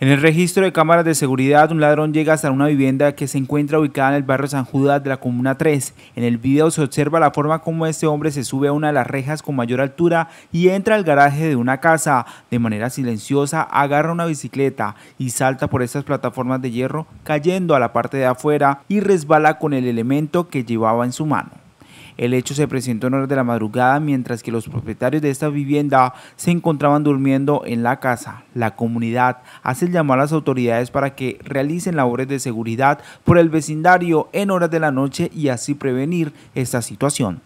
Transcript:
En el registro de cámaras de seguridad, un ladrón llega hasta una vivienda que se encuentra ubicada en el barrio San Judas de la Comuna 3. En el video se observa la forma como este hombre se sube a una de las rejas con mayor altura y entra al garaje de una casa. De manera silenciosa, agarra una bicicleta y salta por estas plataformas de hierro, cayendo a la parte de afuera y resbala con el elemento que llevaba en su mano. El hecho se presentó en horas de la madrugada mientras que los propietarios de esta vivienda se encontraban durmiendo en la casa. La comunidad hace llamar a las autoridades para que realicen labores de seguridad por el vecindario en horas de la noche y así prevenir esta situación.